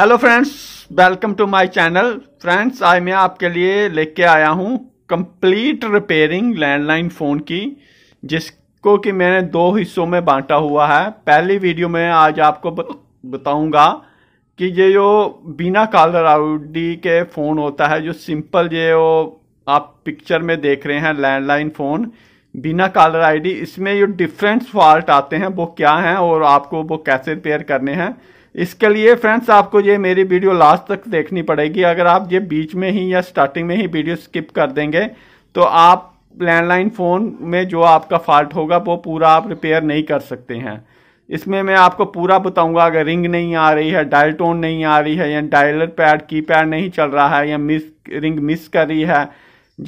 hello friends welcome to my channel friends आज मैं आपके लिए लेके आया हूँ कंप्लीट रिपेयरिंग लैंडलाइन फ़ोन की जिसको कि मैंने दो हिस्सों में बांटा हुआ है पहली वीडियो में आज आपको बताऊंगा कि ये जो बिना कॉलर आईडी के फ़ोन होता है जो सिंपल ये वो आप पिक्चर में देख रहे हैं लैंडलाइन फ़ोन बिना कॉलर आई इसमें जो डिफरेंट फॉल्ट आते हैं वो क्या हैं और आपको वो कैसे रिपेयर करने हैं इसके लिए फ्रेंड्स आपको ये मेरी वीडियो लास्ट तक देखनी पड़ेगी अगर आप ये बीच में ही या स्टार्टिंग में ही वीडियो स्किप कर देंगे तो आप लैंडलाइन फ़ोन में जो आपका फॉल्ट होगा वो पूरा आप रिपेयर नहीं कर सकते हैं इसमें मैं आपको पूरा बताऊंगा अगर रिंग नहीं आ रही है डायल टोन नहीं आ रही है या डायलर पैड की पैड नहीं चल रहा है या मिस रिंग मिस कर रही है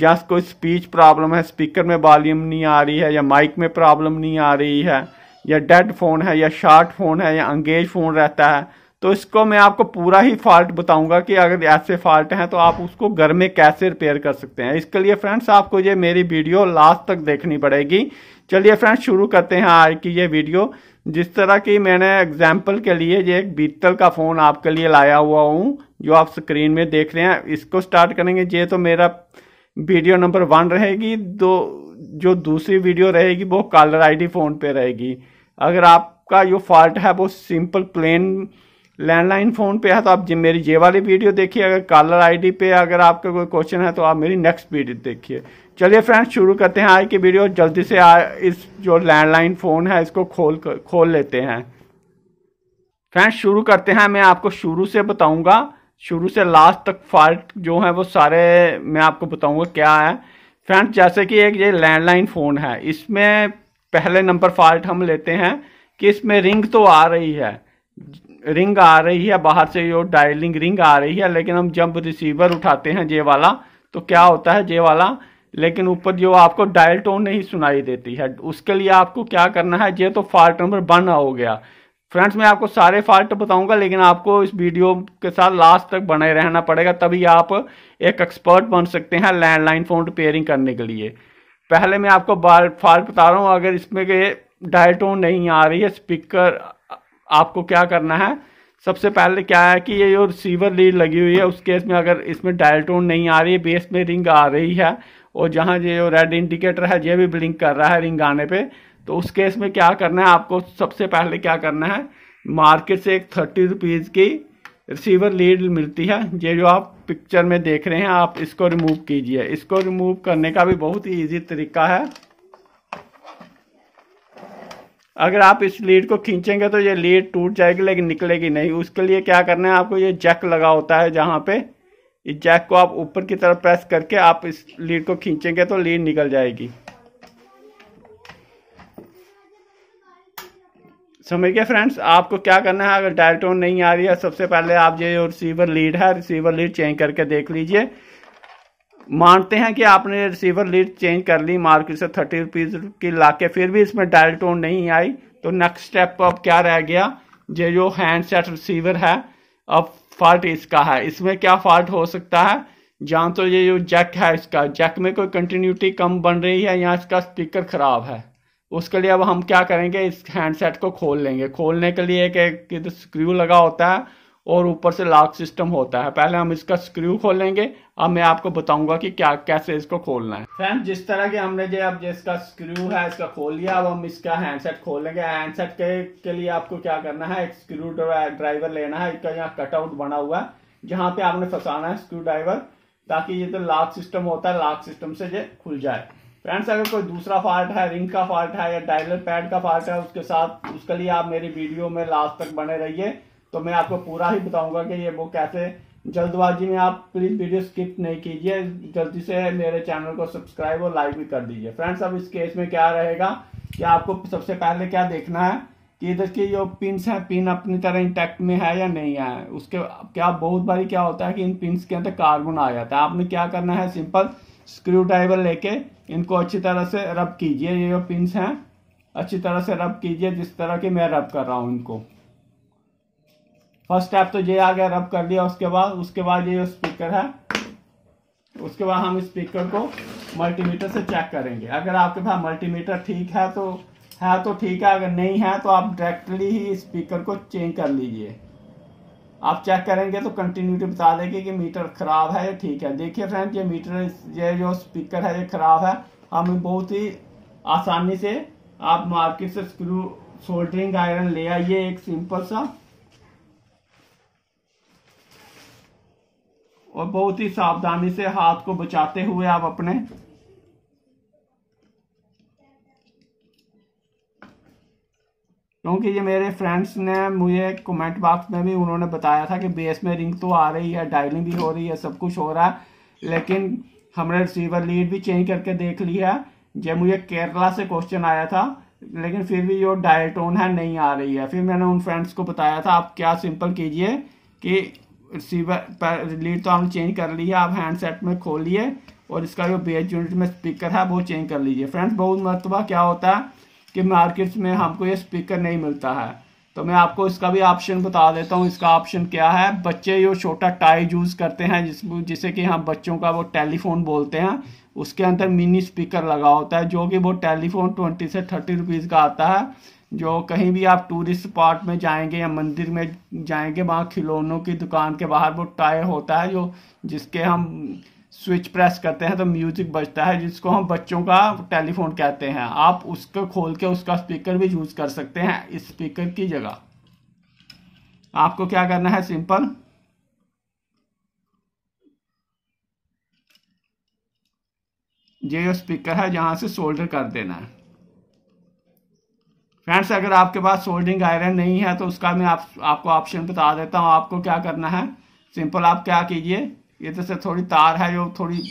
या कोई स्पीच प्रॉब्लम है स्पीकर में वॉल्यूम नहीं आ रही है या माइक में प्रॉब्लम नहीं आ रही है या डेड फ़ोन है या शार्ट फ़ोन है या अंगेज फ़ोन रहता है तो इसको मैं आपको पूरा ही फॉल्ट बताऊंगा कि अगर ऐसे फॉल्ट हैं तो आप उसको घर में कैसे रिपेयर कर सकते हैं इसके लिए फ्रेंड्स आपको ये मेरी वीडियो लास्ट तक देखनी पड़ेगी चलिए फ्रेंड्स शुरू करते हैं आज की ये वीडियो जिस तरह की मैंने एग्जाम्पल के लिए ये एक बीतल का फ़ोन आपके लिए लाया हुआ हूँ जो आप स्क्रीन में देख रहे हैं इसको स्टार्ट करेंगे ये तो मेरा वीडियो नंबर वन रहेगी दो जो दूसरी वीडियो रहेगी वो कॉलर आईडी फ़ोन पे रहेगी अगर आपका जो फॉल्ट है वो सिंपल प्लेन लैंडलाइन फ़ोन पे है तो आप मेरी ये वाली वीडियो देखिए अगर कॉलर आईडी पे अगर आपका कोई क्वेश्चन है तो आप मेरी नेक्स्ट वीडियो देखिए चलिए फ्रेंड्स शुरू करते हैं आज की वीडियो जल्दी से आ, इस जो लैंडलाइन फ़ोन है इसको खोल कर, खोल लेते हैं फ्रेंड्स शुरू करते हैं मैं आपको शुरू से बताऊँगा शुरू से लास्ट तक फॉल्ट जो है वो सारे मैं आपको बताऊँगा क्या है फ्रेंड्स जैसे कि एक ये लैंडलाइन फ़ोन है इसमें पहले नंबर फॉल्ट हम लेते हैं कि इसमें रिंग तो आ रही है रिंग आ रही है बाहर से जो डायलिंग रिंग आ रही है लेकिन हम जब रिसीवर उठाते हैं जे वाला तो क्या होता है जे वाला लेकिन ऊपर जो आपको डायल टोन नहीं सुनाई देती है उसके लिए आपको क्या करना है ये तो फॉल्ट नंबर वन हो गया फ्रेंड्स मैं आपको सारे फॉल्ट बताऊंगा लेकिन आपको इस वीडियो के साथ लास्ट तक बने रहना पड़ेगा तभी आप एक एक्सपर्ट बन सकते हैं लैंडलाइन फ़ोन रिपेयरिंग करने के लिए पहले मैं आपको बाल फार बता रहा हूँ अगर इसमें के डायल नहीं आ रही है स्पीकर आपको क्या करना है सबसे पहले क्या है कि ये जो रिसीवर लीड लगी हुई है उस केस में अगर इसमें डायल नहीं आ रही है बेस में रिंग आ रही है और जहाँ ये जो रेड इंडिकेटर है ये भी ब्लिंक कर रहा है रिंग आने पे तो उस केस में क्या करना है आपको सबसे पहले क्या करना है मार्केट से एक थर्टी रुपीज़ की रिसीवर लीड मिलती है ये जो आप पिक्चर में देख रहे हैं आप इसको रिमूव कीजिए इसको रिमूव करने का भी बहुत ही ईजी तरीका है अगर आप इस लीड को खींचेंगे तो ये लीड टूट जाएगी लेकिन निकलेगी नहीं उसके लिए क्या करना है आपको ये जैक लगा होता है जहाँ पे इस जैक को आप ऊपर की तरफ प्रेस करके आप इस लीड को खींचेंगे तो लीड निकल जाएगी समझ गए फ्रेंड्स आपको क्या करना है अगर डायल टोन नहीं आ रही है सबसे पहले आप जो रिसीवर लीड है रिसीवर लीड चेंज करके देख लीजिए मानते हैं कि आपने रिसीवर लीड चेंज कर ली मार्केट से थर्टी रुपीज़ की ला के फिर भी इसमें डायल टोन नहीं आई तो नेक्स्ट स्टेप अब क्या रह गया ये जो हैंडसेट रिसीवर है अब फॉल्ट इसका है इसमें क्या फॉल्ट हो सकता है जान तो ये जो जैक है इसका जैक में कोई कंटिन्यूटी कम बन रही है या इसका स्पीकर ख़राब है उसके लिए अब हम क्या करेंगे इस हैंडसेट को खोल लेंगे खोलने के लिए एक एक स्क्रू लगा होता है और ऊपर से लॉक सिस्टम होता है पहले हम इसका स्क्रू खोलेंगे अब मैं आपको बताऊंगा कि क्या कैसे इसको खोलना है फ्रेंड जिस तरह के हमने जो अब जिसका स्क्रू है इसका खोल लिया अब हम इसका हैंडसेट खोलेंगे हैंडसेट के, के लिए आपको क्या करना है एक स्क्रू ड्राइवर लेना है इसका यहाँ कटआउट बना हुआ है जहाँ पे आपने फंसाना है स्क्रू ड्राइवर ताकि ये तो लॉक सिस्टम होता है लॉक सिस्टम से ये खुल जाए फ्रेंड्स अगर कोई दूसरा फॉल्ट है रिंग का फॉल्ट है या डायलर पैड का फॉल्ट है उसके साथ उसके लिए आप मेरी वीडियो में लास्ट तक बने रहिए तो मैं आपको पूरा ही बताऊंगा कि ये वो कैसे जल्दबाजी में आप प्लीज वीडियो स्किप नहीं कीजिए जल्दी से मेरे चैनल को सब्सक्राइब और लाइक भी कर दीजिए फ्रेंड्स अब इस केस में क्या रहेगा कि आपको सबसे पहले क्या देखना है कि इधर के जो पिंस हैं पिन अपनी तरह इंटैक्ट में है या नहीं है उसके क्या बहुत बारी क्या होता है कि इन पिंस के अंदर कार्बन आ जाता है आपने क्या करना है सिंपल स्क्रू ड्राइवर लेके इनको अच्छी तरह से रब कीजिए ये जो पिंस हैं अच्छी तरह से रब कीजिए जिस तरह की मैं रब कर रहा हूँ इनको फर्स्ट स्टेप तो ये आ गया रब कर लिया उसके बाद उसके बाद ये जो स्पीकर है उसके बाद हम स्पीकर को मल्टीमीटर से चेक करेंगे अगर आपके पास मल्टीमीटर ठीक है तो है तो ठीक है अगर नहीं है तो आप डायरेक्टली ही स्पीकर को चेंज कर लीजिए आप चेक करेंगे तो कंटिन्यूटी बता देगी कि मीटर ख़राब है या ठीक है देखिए फ्रेंड ये मीटर ये जो स्पीकर है ये ख़राब है हम बहुत ही आसानी से आप मार्केट से स्क्रू सोल्डरिंग आयरन ले आइए एक सिंपल सा और बहुत ही सावधानी से हाथ को बचाते हुए आप अपने क्योंकि ये मेरे फ्रेंड्स ने मुझे कमेंट बॉक्स में भी उन्होंने बताया था कि बेस में रिंग तो आ रही है डायलिंग भी हो रही है सब कुछ हो रहा है लेकिन हमने रिसीवर लीड भी चेंज करके देख लिया जब मुझे केरला से क्वेश्चन आया था लेकिन फिर भी जो डायल टोन है नहीं आ रही है फिर मैंने उन फ्रेंड्स को बताया था आप क्या सिंपल कीजिए कि रिसीवर पर लीड तो हमने चेंज कर लिया आप हैंडसेट में खोलिए और इसका जो बेस यूनिट में स्पीकर है वो चेंज कर लीजिए फ्रेंड्स बहुत मरतबा क्या होता है कि मार्केट्स में हमको ये स्पीकर नहीं मिलता है तो मैं आपको इसका भी ऑप्शन बता देता हूँ इसका ऑप्शन क्या है बच्चे जो छोटा टाई यूज़ करते हैं जिस जिसे कि हम बच्चों का वो टेलीफोन बोलते हैं उसके अंदर मिनी स्पीकर लगा होता है जो कि वो टेलीफोन ट्वेंटी से थर्टी रुपीज़ का आता है जो कहीं भी आप टूरिस्ट स्पॉट में जाएंगे या मंदिर में जाएंगे वहाँ खिलौनों की दुकान के बाहर वो टाई होता है जो जिसके हम स्विच प्रेस करते हैं तो म्यूजिक बजता है जिसको हम बच्चों का टेलीफोन कहते हैं आप उसको खोल के उसका स्पीकर भी यूज कर सकते हैं इस स्पीकर की जगह आपको क्या करना है सिंपल ये जो स्पीकर है जहां से सोल्डर कर देना है फ्रेंड्स अगर आपके पास सोल्डिंग आयरन नहीं है तो उसका मैं आप, आपको ऑप्शन बता देता हूं आपको क्या करना है सिंपल आप क्या कीजिए ये तो से थोड़ी तार है जो थोड़ी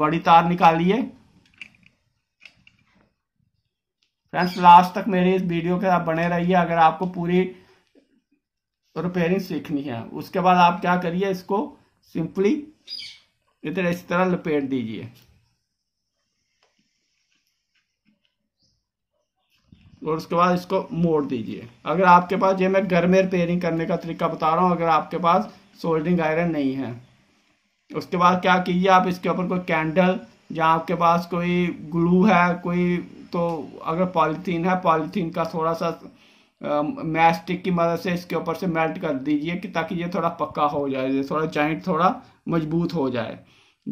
बड़ी तार निकाली है फ्रेंड्स लास्ट तक मेरी इस वीडियो के साथ बने रहिए अगर आपको पूरी रिपेयरिंग सीखनी है उसके बाद आप क्या करिए इसको सिंपली इधर इस तरह लपेट दीजिए और उसके बाद इसको मोड़ दीजिए अगर आपके पास ये मैं घर में रिपेयरिंग करने का तरीका बता रहा हूँ अगर आपके पास सोल्डिंग आयरन नहीं है उसके बाद क्या कीजिए आप इसके ऊपर कोई कैंडल या आपके पास कोई ग्लू है कोई तो अगर पॉलीथीन है पॉलीथीन का थोड़ा सा मैस्टिक की मदद से इसके ऊपर से मेल्ट कर दीजिए कि ताकि ये थोड़ा पक्का हो जाए थोड़ा जॉइंट थोड़ा मजबूत हो जाए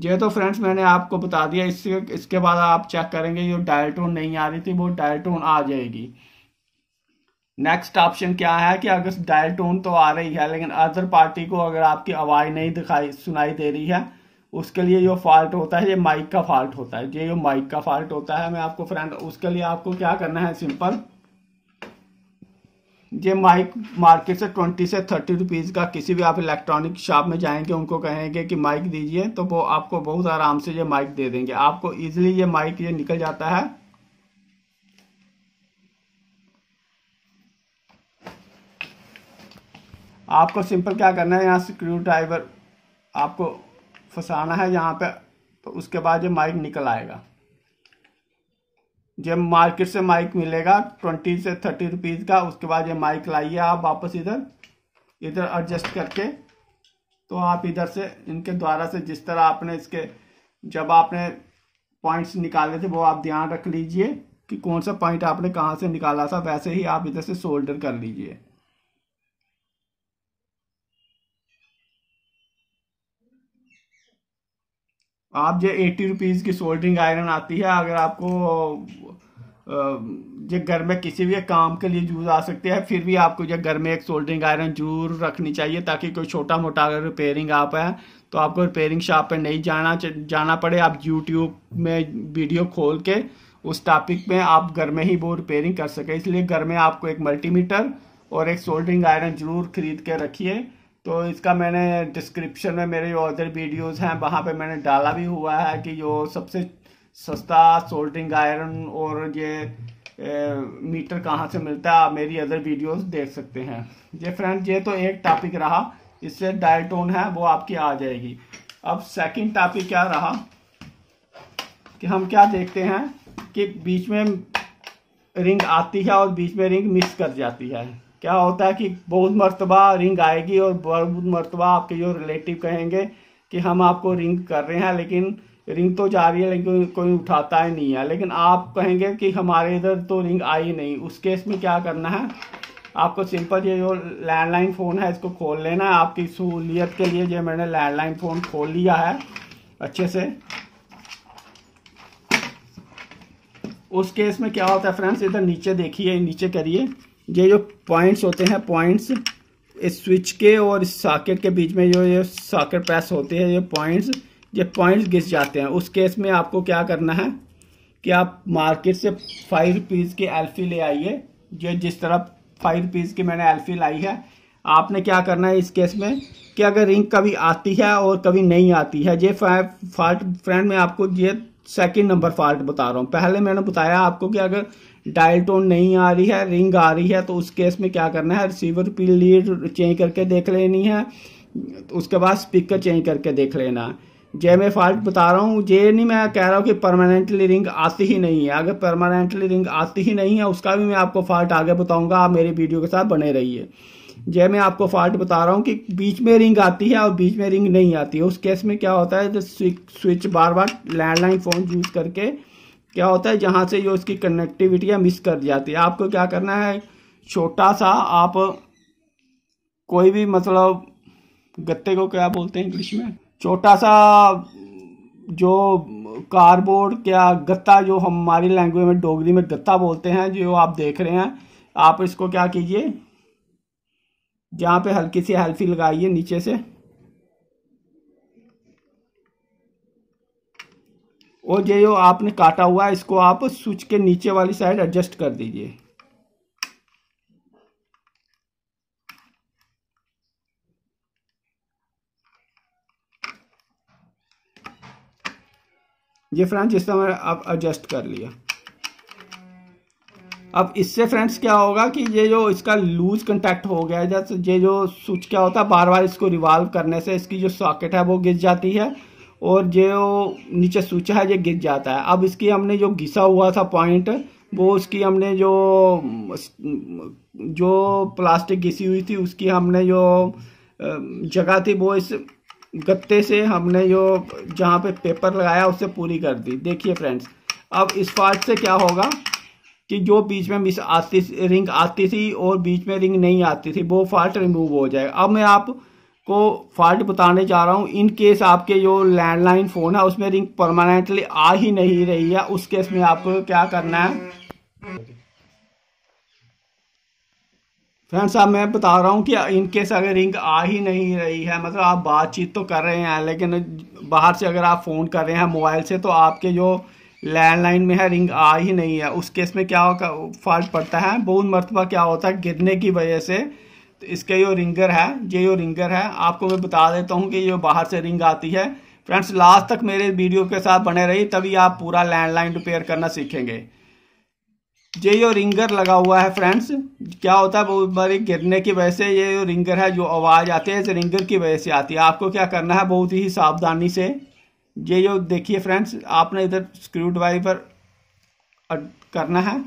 ये तो फ्रेंड्स मैंने आपको बता दिया इसके इसके बाद आप चेक करेंगे जो डायल टोन नहीं आ रही थी वो डायल टोन आ जाएगी नेक्स्ट ऑप्शन क्या है कि अगर डायल टोन तो आ रही है लेकिन अदर पार्टी को अगर आपकी आवाज़ नहीं दिखाई सुनाई दे रही है उसके लिए जो फॉल्ट होता है ये माइक का फॉल्ट होता है ये जो माइक का फॉल्ट होता है मैं आपको फ्रेंड उसके लिए आपको क्या करना है सिंपल ये माइक मार्केट से ट्वेंटी से थर्टी रुपीज़ का किसी भी आप इलेक्ट्रॉनिक शॉप में जाएंगे उनको कहेंगे कि माइक दीजिए तो वो आपको बहुत आराम से ये माइक दे देंगे आपको इजिली ये माइक ये निकल जाता है आपको सिंपल क्या करना है यहाँ स्क्रू ड्राइवर आपको फंसाना है यहाँ पे तो उसके बाद ये माइक निकल आएगा जब मार्केट से माइक मिलेगा ट्वेंटी से थर्टी रुपीज़ का उसके बाद ये माइक लाइए आप वापस इधर इधर एडजस्ट करके तो आप इधर से इनके द्वारा से जिस तरह आपने इसके जब आपने पॉइंट्स निकाले थे वो आप ध्यान रख लीजिए कि कौन सा पॉइंट आपने कहाँ से निकाला था वैसे ही आप इधर से सोल्डर कर लीजिए आप जो एटी रुपीज़ की सोल्डरिंग आयरन आती है अगर आपको जो घर में किसी भी काम के लिए यूज़ आ सकते हैं फिर भी आपको जो घर में एक सोल्डरिंग आयरन जरूर रखनी चाहिए ताकि कोई छोटा मोटा अगर रिपेयरिंग आप है तो आपको रिपेयरिंग शॉप पर नहीं जाना जाना पड़े आप यूट्यूब में वीडियो खोल के उस टॉपिक में आप घर में ही वो रिपेयरिंग कर सके इसलिए घर में आपको एक मल्टीमीटर और एक सोल्डरिंग आयरन जरूर खरीद के रखिए तो इसका मैंने डिस्क्रिप्शन में मेरे जो अदर वीडियोस हैं वहाँ पे मैंने डाला भी हुआ है कि जो सबसे सस्ता सोल्डरिंग आयरन और ये ए, मीटर कहाँ से मिलता है आप मेरी अदर वीडियोस देख सकते हैं ये फ्रेंड ये तो एक टॉपिक रहा इससे डायटोन है वो आपकी आ जाएगी अब सेकंड टॉपिक क्या रहा कि हम क्या देखते हैं कि बीच में रिंग आती है और बीच में रिंग मिस कर जाती है क्या होता है कि बहुत मरतबा रिंग आएगी और बहुत मरतबा आपके जो रिलेटिव कहेंगे कि हम आपको रिंग कर रहे हैं लेकिन रिंग तो जा रही है लेकिन कोई उठाता ही नहीं है लेकिन आप कहेंगे कि हमारे इधर तो रिंग आई नहीं उस केस में क्या करना है आपको सिंपल ये जो लैंडलाइन फ़ोन है इसको खोल लेना है आपकी सहूलियत के लिए जो मैंने लैंडलाइन फ़ोन खोल लिया है अच्छे से उस केस में क्या होता है फ्रेंड्स इधर नीचे देखिए नीचे करिए ये जो पॉइंट्स होते हैं पॉइंट्स इस स्विच के और इस साकेट के बीच में जो ये साकेट प्रेस होते हैं ये पॉइंट्स ये पॉइंट्स घिस जाते हैं उस केस में आपको क्या करना है कि आप मार्केट से फाइव रुपीज़ की एल्फी ले आइए जो जिस तरह फाइव रुपीज़ की मैंने एल्फी लाई है आपने क्या करना है इस केस में कि अगर रिंग कभी आती है और कभी नहीं आती है ये फॉल्ट फ्रेंड मैं आपको ये सेकंड नंबर फॉल्ट बता रहा हूँ पहले मैंने बताया आपको कि अगर डायल टोन नहीं आ रही है रिंग आ रही है तो उस केस में क्या करना है रिसीवर की लीड चेंज करके देख लेनी है उसके बाद स्पीकर चेंज करके देख लेना है जे मैं फॉल्ट बता रहा हूँ जे नहीं मैं कह रहा हूँ कि परमानेंटली रिंग आती ही नहीं है अगर परमानेंटली रिंग आती ही नहीं है उसका भी मैं आपको फॉल्ट आगे बताऊँगा आप मेरी वीडियो के साथ बने रहिए जय मैं आपको फॉल्ट बता रहा हूँ कि बीच में रिंग आती है और बीच में रिंग नहीं आती है उस केस में क्या होता है स्विच बार बार लैंडलाइन फ़ोन यूज़ करके क्या होता है जहाँ से जो इसकी कनेक्टिविटी है मिस कर जाती है आपको क्या करना है छोटा सा आप कोई भी मतलब गत्ते को क्या बोलते हैं इंग्लिश में छोटा सा जो कार्डबोर्ड क्या गत्ता जो हमारी लैंग्वेज में डोगरी में गत्ता बोलते हैं जो आप देख रहे हैं आप इसको क्या कीजिए जहाँ पे हल्की सी हेल्फी लगाइए नीचे से और ये जो आपने काटा हुआ है इसको आप स्विच के नीचे वाली साइड एडजस्ट कर दीजिए ये फ्रेंड्स इस समय आप एडजस्ट कर लिया अब इससे फ्रेंड्स क्या होगा कि ये जो इसका लूज कंटेक्ट हो गया है जैसे ये जो स्विच क्या होता है बार बार इसको रिवॉल्व करने से इसकी जो सॉकेट है वो गिर जाती है और जो नीचे सूचा है ये गिर जाता है अब इसकी हमने जो घिसा हुआ था पॉइंट वो उसकी हमने जो जो प्लास्टिक घिसी हुई थी उसकी हमने जो जगह थी वो इस गत्ते से हमने जो जहाँ पे पेपर लगाया उससे पूरी कर दी देखिए फ्रेंड्स अब इस पार्ट से क्या होगा कि जो बीच में मिस आती रिंग आती थी और बीच में रिंग नहीं आती थी वो फॉल्ट रिमूव हो जाएगा अब मैं आप को फॉल्ट बताने जा रहा हूँ इन केस आपके जो लैंडलाइन फ़ोन है उसमें रिंग परमानेंटली आ ही नहीं रही है उस केस में आपको क्या करना है फ्रेंड्स साहब मैं बता रहा हूँ कि इन केस अगर रिंग आ ही नहीं रही है मतलब आप बातचीत तो कर रहे हैं लेकिन बाहर से अगर आप फ़ोन कर रहे हैं मोबाइल से तो आपके जो लैंडलाइन में है रिंग आ ही नहीं है उस केस में क्या फॉल्ट पड़ता है बहुत मरतबा क्या होता है गिरने की वजह से तो जो रिंगर है ये जो रिंगर है आपको मैं बता देता हूँ कि ये बाहर से रिंग आती है फ्रेंड्स लास्ट तक मेरे वीडियो के साथ बने रही तभी आप पूरा लैंडलाइन रिपेयर करना सीखेंगे ये जो रिंगर लगा हुआ है फ्रेंड्स क्या होता है बहुत बारी गिरने की वजह से ये जो रिंगर है जो आवाज़ आती है इस रिंगर की वजह से आती है आपको क्या करना है बहुत ही सावधानी से ये जो देखिए फ्रेंड्स आपने इधर स्क्रू ड्राइवर करना है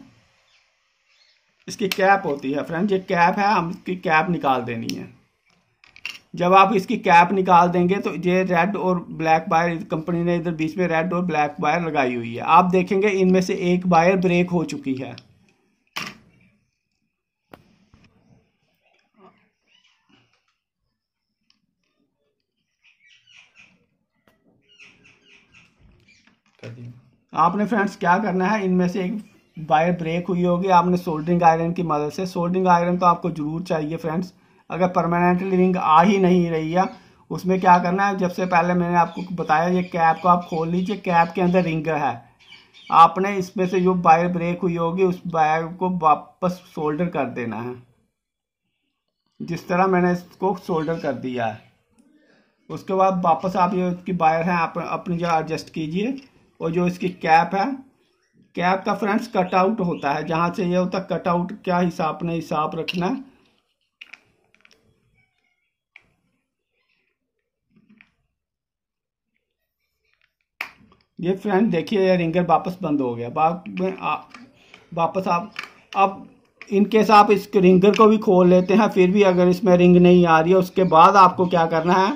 इसकी कैप होती है फ्रेंड ये कैप है हम इसकी कैप निकाल देनी है जब आप इसकी कैप निकाल देंगे तो ये रेड और ब्लैक वायर कंपनी ने इधर बीच में रेड और ब्लैक वायर लगाई हुई है आप देखेंगे इनमें से एक वायर ब्रेक हो चुकी है आपने फ्रेंड्स क्या करना है इनमें से एक वायर ब्रेक हुई होगी आपने सोल्डरिंग आयरन की मदद से सोल्डरिंग आयरन तो आपको ज़रूर चाहिए फ्रेंड्स अगर परमानेंटली रिंग आ ही नहीं रही है उसमें क्या करना है जब से पहले मैंने आपको बताया ये कैप को आप खोल लीजिए कैप के अंदर रिंग है आपने इसमें से जो वायर ब्रेक हुई होगी उस वायर को वापस सोल्डर कर देना है जिस तरह मैंने इसको सोल्डर कर दिया है उसके बाद वापस आप ये इसकी वायर है आप अपनी जगह एडजस्ट कीजिए और जो इसकी कैप है क्या आपका फ्रेंड्स कटआउट होता है जहाँ से ये होता है कटआउट क्या हिसाब ने हिसाब रखना ये फ्रेंड देखिए ये रिंगर वापस बंद हो गया बाद में वापस आप अब इनकेस आप इस रिंगर को भी खोल लेते हैं फिर भी अगर इसमें रिंग नहीं आ रही है उसके बाद आपको क्या करना है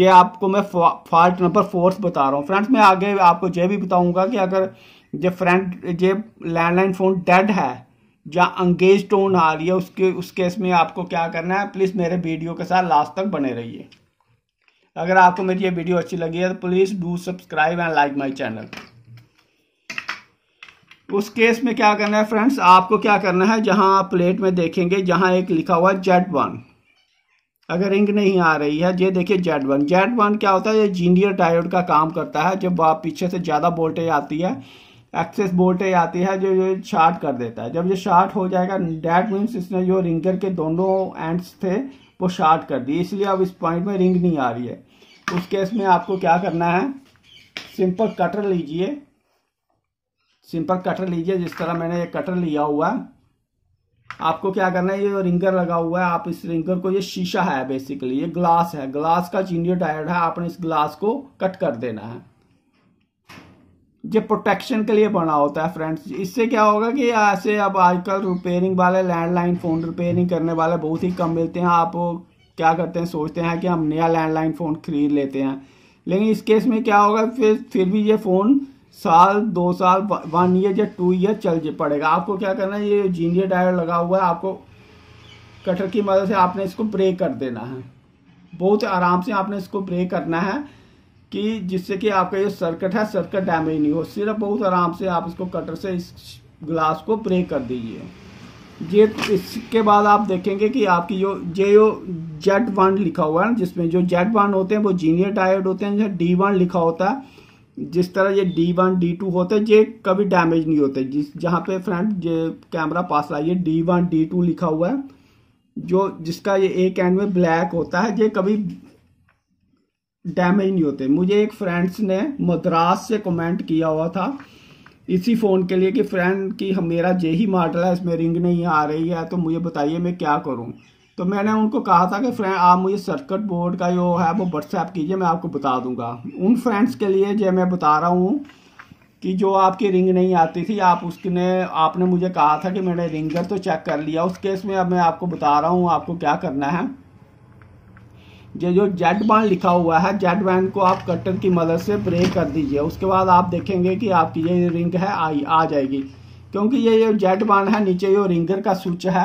ये आपको मैं फॉल्ट नंबर फोर्थ बता रहा हूँ फ्रेंड्स मैं आगे आपको ये भी बताऊंगा कि अगर जो फ्रेंड जो लैंडलाइन फ़ोन डेड है या अंगेज टोन आ रही है उसके उस केस में आपको क्या करना है प्लीज़ मेरे वीडियो के साथ लास्ट तक बने रहिए अगर आपको मेरी ये वीडियो अच्छी लगी है तो please do subscribe and like my channel उस केस में क्या करना है फ्रेंड्स आपको क्या करना है जहाँ आप प्लेट में देखेंगे जहाँ एक लिखा हुआ जेड वन अगर रिंग नहीं आ रही है ये देखिए जेड वन जेड वन क्या होता है ये जीनियर डायोड का काम करता है जब आप पीछे से ज़्यादा वोल्टेज आती है एक्सेस वोल्टेज आती है जो ये शार्ट कर देता है जब ये शार्ट हो जाएगा डैट मीन्स इसने जो रिंगर के दोनों एंड्स थे वो शार्ट कर दिए इसलिए अब इस पॉइंट में रिंग नहीं आ रही है उस केस में आपको क्या करना है सिंपल कटर लीजिए सिंपल कटर लीजिए जिस तरह मैंने ये कटर लिया हुआ है आपको क्या करना है ये रिंगर लगा हुआ है आप इस रिंगर को ये शीशा है बेसिकली ये ग्लास है ग्लास का चीनियर टायर है आपने इस ग्लास को कट कर देना है ये प्रोटेक्शन के लिए बना होता है फ्रेंड्स इससे क्या होगा कि ऐसे अब आजकल रिपेयरिंग वाले लैंडलाइन फ़ोन रिपेयरिंग करने वाले बहुत ही कम मिलते हैं आप क्या करते हैं सोचते हैं कि हम नया लैंडलाइन फ़ोन खरीद लेते हैं लेकिन इस केस में क्या होगा फिर फिर भी ये फ़ोन साल दो साल वन ईयर या टू ईयर चल पड़ेगा आपको क्या करना है ये जीनियर डायर लगा हुआ है आपको कटर की मदद से आपने इसको ब्रेक कर देना है बहुत आराम से आपने इसको ब्रेक करना है कि जिससे कि आपका ये सर्किट है सर्किट डैमेज नहीं हो सिर्फ बहुत आराम से आप इसको कटर से इस ग्लास को ब्रेक कर दीजिए ये इसके बाद आप देखेंगे कि आपकी जो जे जो जेड वन लिखा हुआ है जिसमें जो जेड वन होते हैं वो जीनियर टायर्ड होते हैं जैसे डी वन लिखा होता है जिस तरह ये डी वन डी टू होते हैं ये कभी डैमेज नहीं होते जिस जहाँ पे फ्रंट ये कैमरा पास ये डी वन डी टू लिखा हुआ है जो जिसका ये एक एंड में ब्लैक होता है ये कभी डैमेज नहीं होते मुझे एक फ्रेंड्स ने मद्रास से कमेंट किया हुआ था इसी फ़ोन के लिए कि फ्रेंड कि मेरा यही मॉडल है इसमें रिंग नहीं आ रही है तो मुझे बताइए मैं क्या करूं तो मैंने उनको कहा था कि फ्रेंड आप मुझे सर्किट बोर्ड का जो है वो व्हाट्सएप कीजिए मैं आपको बता दूंगा उन फ्रेंड्स के लिए जो मैं बता रहा हूँ कि जो आपकी रिंग नहीं आती थी आप उसने आपने मुझे कहा था कि मैंने रिंगर तो चेक कर लिया उस केस में अब मैं आपको बता रहा हूँ आपको क्या करना है ये जो जेड बैंड लिखा हुआ है जेड बैंड को आप कटर की मदद से ब्रेक कर दीजिए उसके बाद आप देखेंगे कि आपकी ये रिंग है आई आ जाएगी क्योंकि ये जो जेड बैंड है नीचे जो रिंगर का स्विच है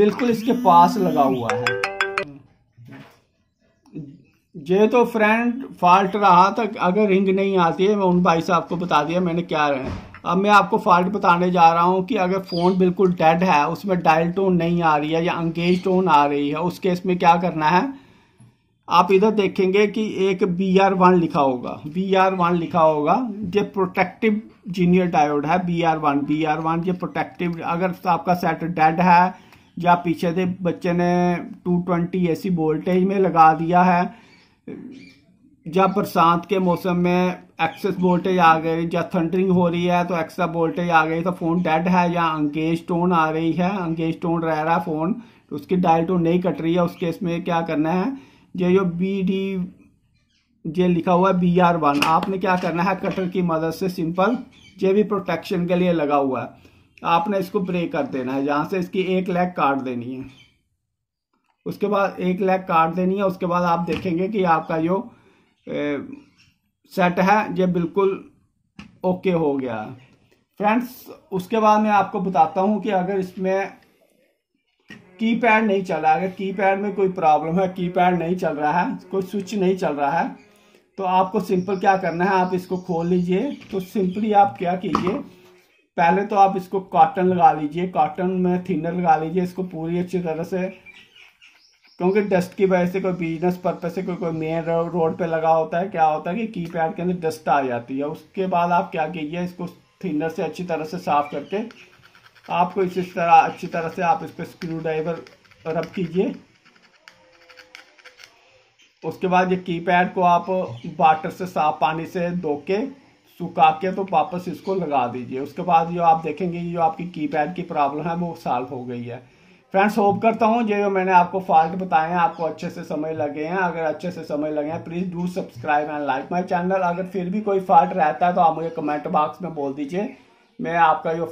बिल्कुल इसके पास लगा हुआ है ये तो फ्रेंड फॉल्ट रहा था अगर रिंग नहीं आती है मैं उन भाई साहब को बता दिया मैंने क्या रहे अब मैं आपको फॉल्ट बताने जा रहा हूँ कि अगर फ़ोन बिल्कुल डेड है उसमें डायल टोन नहीं आ रही है या अंगेज टोन आ रही है उस केस में क्या करना है आप इधर देखेंगे कि एक बी आर वन लिखा होगा बी आर वन लिखा होगा ये प्रोटेक्टिव जीनियर डायोड है B R one B R one ये प्रोटेक्टिव अगर आपका सेट डेड है या पीछे से बच्चे ने टू ट्वेंटी ए वोल्टेज में लगा दिया है या बरसात के मौसम में एक्सेस वोल्टेज आ गई या थंडरिंग हो रही है तो एक्स्ट्रा वोल्टेज आ गई तो फ़ोन डेड है या अंगेज टोन आ रही है अंगेज टोन रह रहा है फ़ोन तो उसकी डायल टोन नहीं कट रही है उस केस में क्या करना है जो जो बी डी जे लिखा हुआ है बी आर वन आपने क्या करना है कटर की मदद से सिंपल जे भी प्रोटेक्शन के लिए लगा हुआ है आपने इसको ब्रेक कर देना है जहाँ से इसकी एक लेग काट देनी है उसके बाद एक लेग काट देनी है उसके बाद आप देखेंगे कि आपका जो ए, सेट है ये बिल्कुल ओके हो गया है फ्रेंड्स उसके बाद मैं आपको बताता हूँ कि अगर इसमें की पैड नहीं चल रहा है अगर की पैड में कोई प्रॉब्लम है की पैड नहीं चल रहा है कोई स्विच नहीं चल रहा है तो आपको सिंपल क्या करना है आप इसको खोल लीजिए तो सिंपली आप क्या कीजिए पहले तो आप इसको कॉटन लगा लीजिए कॉटन में थिनर लगा लीजिए इसको पूरी अच्छी तरह से क्योंकि डस्ट की वजह से कोई बिजनेस पर्पज से कोई कोई मेन रोड पे लगा होता है क्या होता है कि की पैड के अंदर डस्ट आ जाती है उसके बाद आप क्या कीजिए इसको थिनर से अच्छी तरह से साफ करके आपको इस तरह अच्छी तरह से आप इस पर स्क्रू ड्राइवर रब कीजिए उसके बाद ये कीपैड को आप वाटर से साफ पानी से धो के सुखा के तो वापस इसको लगा दीजिए उसके बाद जो आप देखेंगे जो आपकी कीपैड की प्रॉब्लम है वो सॉल्व हो गई है फ्रेंड्स होप करता हूँ जो मैंने आपको फॉल्ट बताए हैं आपको अच्छे से समय लगे हैं अगर अच्छे से समय लगे हैं please do subscribe and like my channel अगर फिर भी कोई फॉल्ट रहता है तो आप मुझे कमेंट बॉक्स में बोल दीजिए मैं आपका जो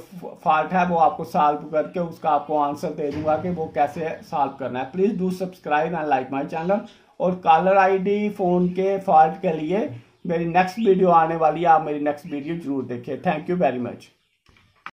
फॉल्ट है वो आपको सॉल्व करके उसका आपको आंसर दे दूंगा कि वो कैसे सॉल्व करना है please do subscribe and like my channel और कॉलर आईडी फ़ोन के फॉल्ट के लिए मेरी नेक्स्ट वीडियो आने वाली है आप मेरी नेक्स्ट वीडियो जरूर देखिए थैंक यू वेरी मच